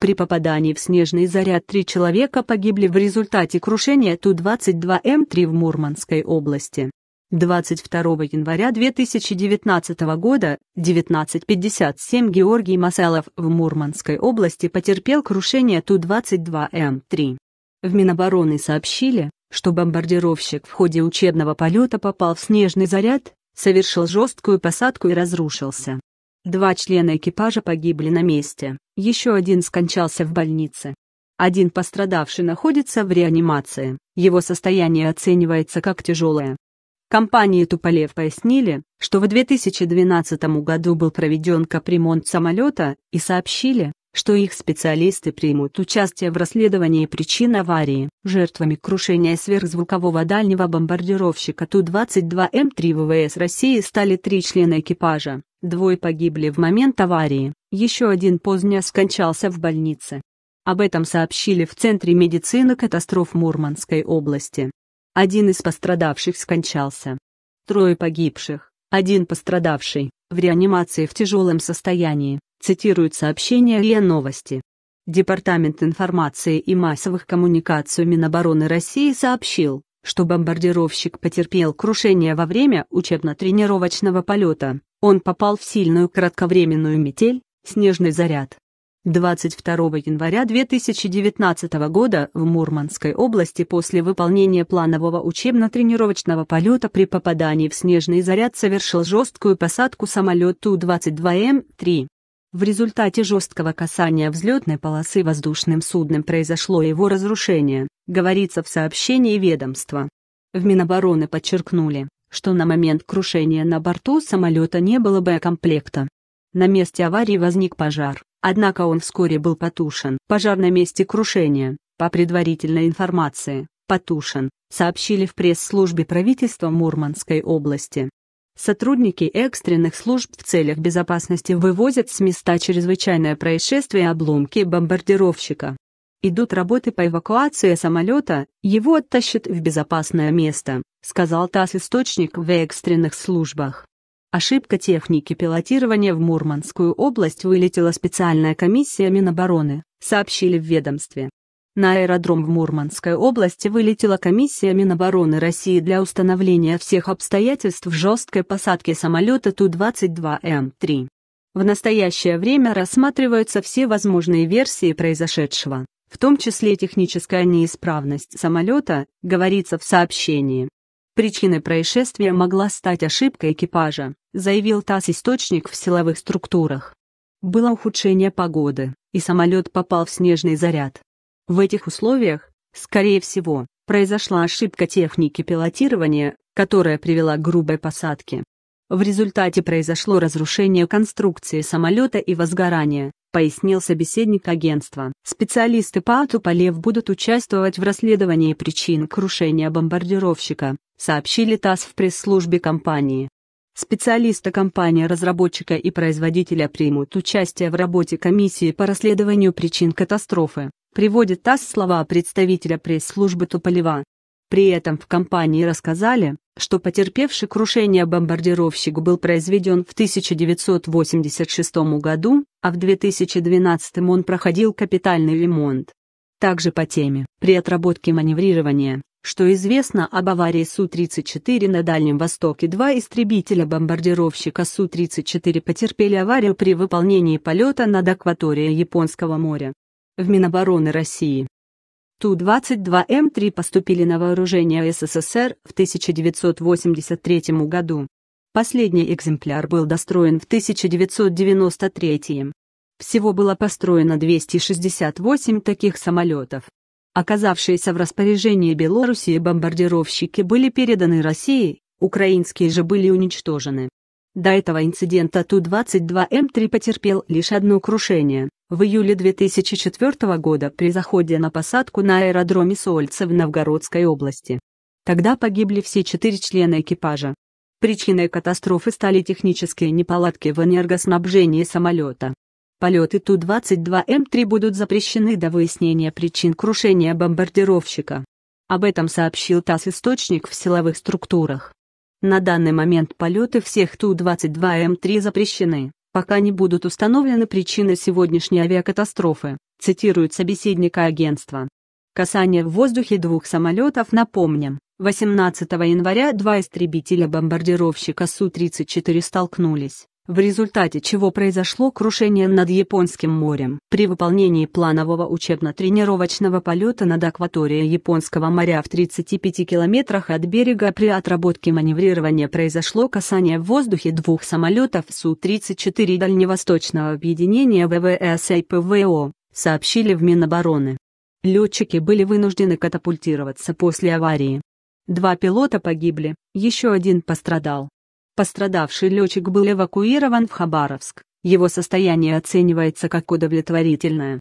При попадании в снежный заряд три человека погибли в результате крушения Ту-22М3 в Мурманской области. 22 января 2019 года 19.57 Георгий Масалов в Мурманской области потерпел крушение Ту-22М3. В Минобороны сообщили, что бомбардировщик в ходе учебного полета попал в снежный заряд, совершил жесткую посадку и разрушился. Два члена экипажа погибли на месте, еще один скончался в больнице. Один пострадавший находится в реанимации, его состояние оценивается как тяжелое. Компании Туполев пояснили, что в 2012 году был проведен капремонт самолета, и сообщили, что их специалисты примут участие в расследовании причин аварии. Жертвами крушения сверхзвукового дальнего бомбардировщика Ту-22М3 ВВС России стали три члена экипажа, двое погибли в момент аварии, еще один поздно скончался в больнице. Об этом сообщили в Центре медицины катастроф Мурманской области. Один из пострадавших скончался. Трое погибших, один пострадавший, в реанимации в тяжелом состоянии цитирует сообщение РИА Новости. Департамент информации и массовых коммуникаций Минобороны России сообщил, что бомбардировщик потерпел крушение во время учебно-тренировочного полета. Он попал в сильную кратковременную метель, снежный заряд. 22 января 2019 года в Мурманской области после выполнения планового учебно-тренировочного полета при попадании в снежный заряд совершил жесткую посадку самолет Ту-22М3. В результате жесткого касания взлетной полосы воздушным судном произошло его разрушение, говорится в сообщении ведомства. В Минобороны подчеркнули, что на момент крушения на борту самолета не было боекомплекта. На месте аварии возник пожар, однако он вскоре был потушен. Пожар на месте крушения, по предварительной информации, потушен, сообщили в пресс-службе правительства Мурманской области. Сотрудники экстренных служб в целях безопасности вывозят с места чрезвычайное происшествие обломки бомбардировщика. Идут работы по эвакуации самолета, его оттащат в безопасное место, сказал ТАСС-источник в экстренных службах. Ошибка техники пилотирования в Мурманскую область вылетела специальная комиссия Минобороны, сообщили в ведомстве. На аэродром в Мурманской области вылетела комиссия Минобороны России для установления всех обстоятельств жесткой посадки самолета Ту-22М3. В настоящее время рассматриваются все возможные версии произошедшего, в том числе техническая неисправность самолета, говорится в сообщении. Причиной происшествия могла стать ошибка экипажа, заявил ТАСС-источник в силовых структурах. Было ухудшение погоды, и самолет попал в снежный заряд. В этих условиях, скорее всего, произошла ошибка техники пилотирования, которая привела к грубой посадке. В результате произошло разрушение конструкции самолета и возгорание, пояснил собеседник агентства. Специалисты по Атуполев будут участвовать в расследовании причин крушения бомбардировщика, сообщили ТАСС в пресс-службе компании. Специалисты компании разработчика и производителя примут участие в работе комиссии по расследованию причин катастрофы приводит ТАСС слова представителя пресс-службы Туполева. При этом в компании рассказали, что потерпевший крушение бомбардировщик был произведен в 1986 году, а в 2012 он проходил капитальный ремонт. Также по теме, при отработке маневрирования, что известно об аварии Су-34 на Дальнем Востоке, два истребителя бомбардировщика Су-34 потерпели аварию при выполнении полета над акваторией Японского моря в Минобороны России. Ту-22М3 эм поступили на вооружение СССР в 1983 году. Последний экземпляр был достроен в 1993. Всего было построено 268 таких самолетов. Оказавшиеся в распоряжении Белоруссии бомбардировщики были переданы России, украинские же были уничтожены. До этого инцидента Ту-22М3 эм потерпел лишь одно крушение. В июле 2004 года при заходе на посадку на аэродроме Сольцев в Новгородской области. Тогда погибли все четыре члена экипажа. Причиной катастрофы стали технические неполадки в энергоснабжении самолета. Полеты Ту-22М3 будут запрещены до выяснения причин крушения бомбардировщика. Об этом сообщил ТАСС-источник в силовых структурах. На данный момент полеты всех Ту-22М3 запрещены пока не будут установлены причины сегодняшней авиакатастрофы, цитирует собеседника агентства. Касание в воздухе двух самолетов, напомним, 18 января два истребителя бомбардировщика Су-34 столкнулись в результате чего произошло крушение над Японским морем. При выполнении планового учебно-тренировочного полета над акваторией Японского моря в 35 километрах от берега при отработке маневрирования произошло касание в воздухе двух самолетов Су-34 Дальневосточного объединения ВВС и ПВО, сообщили в Минобороны. Летчики были вынуждены катапультироваться после аварии. Два пилота погибли, еще один пострадал. Пострадавший летчик был эвакуирован в Хабаровск, его состояние оценивается как удовлетворительное.